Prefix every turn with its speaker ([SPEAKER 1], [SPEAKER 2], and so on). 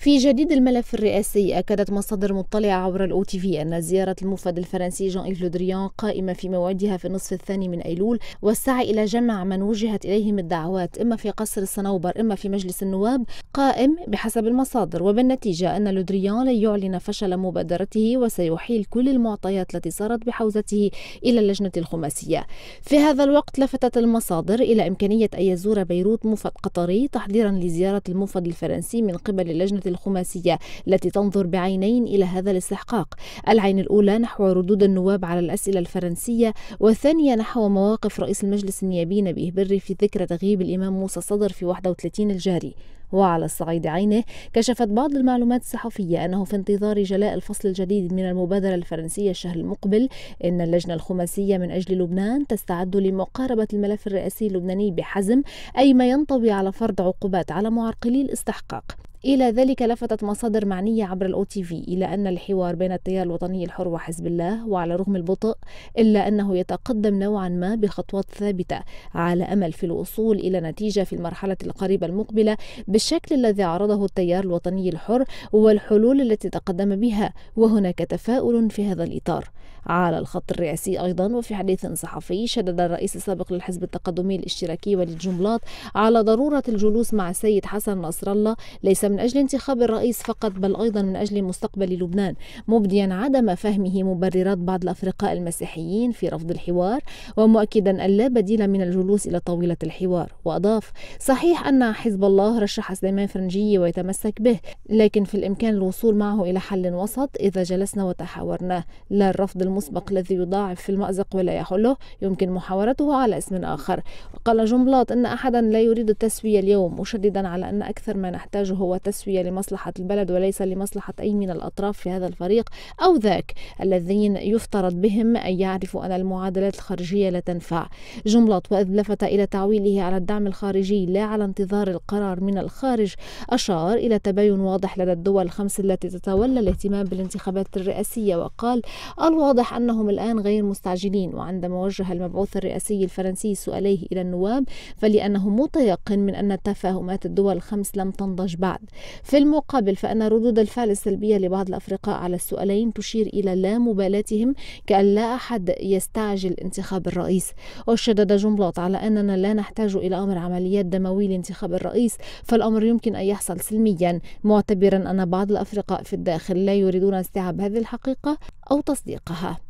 [SPEAKER 1] في جديد الملف الرئاسي أكدت مصادر مطلعة عبر الأو تي في أن زيارة المفرد الفرنسي جان إيف لودريان قائمة في موعدها في النصف الثاني من أيلول والسعي إلى جمع من وجهت إليهم الدعوات إما في قصر الصنوبر إما في مجلس النواب قائم بحسب المصادر وبالنتيجة أن لودريان لن يعلن فشل مبادرته وسيحيل كل المعطيات التي صارت بحوزته إلى اللجنة الخماسية في هذا الوقت لفتت المصادر إلى إمكانية أن يزور بيروت مفد قطري تحضيرا لزيارة المفد الفرنسي من قبل اللجنة الخماسية التي تنظر بعينين إلى هذا الاستحقاق العين الأولى نحو ردود النواب على الأسئلة الفرنسية والثانية نحو مواقف رئيس المجلس النيابي نبيه بري في ذكرى تغييب الإمام موسى صدر في 31 الجاري وعلى الصعيد عينه كشفت بعض المعلومات الصحفية أنه في انتظار جلاء الفصل الجديد من المبادرة الفرنسية الشهر المقبل إن اللجنة الخماسية من أجل لبنان تستعد لمقاربة الملف الرئاسي اللبناني بحزم أي ما ينطوي على فرض عقوبات على معرقلي الاستحقاق إلى ذلك لفتت مصادر معنية عبر الأو تي في إلى أن الحوار بين التيار الوطني الحر وحزب الله وعلى رغم البطء إلا أنه يتقدم نوعا ما بخطوات ثابتة على أمل في الوصول إلى نتيجة في المرحلة القريبة المقبلة بالشكل الذي عرضه التيار الوطني الحر والحلول التي تقدم بها وهناك تفاؤل في هذا الإطار على الخط الرئاسي أيضا وفي حديث صحفي شدد الرئيس السابق للحزب التقدمي الاشتراكي وللجملات على ضرورة الجلوس مع السيد حسن نصر الله ليس من أجل انتخاب الرئيس فقط بل أيضا من أجل مستقبل لبنان مبديا عدم فهمه مبررات بعض الأفرقاء المسيحيين في رفض الحوار ومؤكدا أن لا بديل من الجلوس إلى طاولة الحوار وأضاف صحيح أن حزب الله رشح سليمان فرنجي ويتمسك به لكن في الإمكان الوصول معه إلى حل وسط إذا جلسنا وتحاورنا لا الرفض المسبق الذي يضاعف في المأزق ولا يحله يمكن محاورته على اسم آخر وقال جملات أن أحدا لا يريد التسوية اليوم مشددا على أن أكثر ما نحتاجه هو وتسوية لمصلحة البلد وليس لمصلحة أي من الأطراف في هذا الفريق أو ذاك الذين يفترض بهم أن يعرفوا أن المعادلات الخارجية لا تنفع جملة وإذ لفت إلى تعويله على الدعم الخارجي لا على انتظار القرار من الخارج أشار إلى تباين واضح لدى الدول الخمس التي تتولى الاهتمام بالانتخابات الرئاسية وقال الواضح أنهم الآن غير مستعجلين وعندما وجه المبعوث الرئاسي الفرنسي سؤاليه إلى النواب فلأنه متيقن من أن تفاهمات الدول الخمس لم تنضج بعد في المقابل فإن ردود الفعل السلبية لبعض الأفرقاء على السؤالين تشير إلى لا مبالاتهم كأن لا أحد يستعجل انتخاب الرئيس وشدد جنبلاط على أننا لا نحتاج إلى أمر عمليات دموي لانتخاب الرئيس فالأمر يمكن أن يحصل سلميا معتبرا أن بعض الأفرقاء في الداخل لا يريدون استيعاب هذه الحقيقة أو تصديقها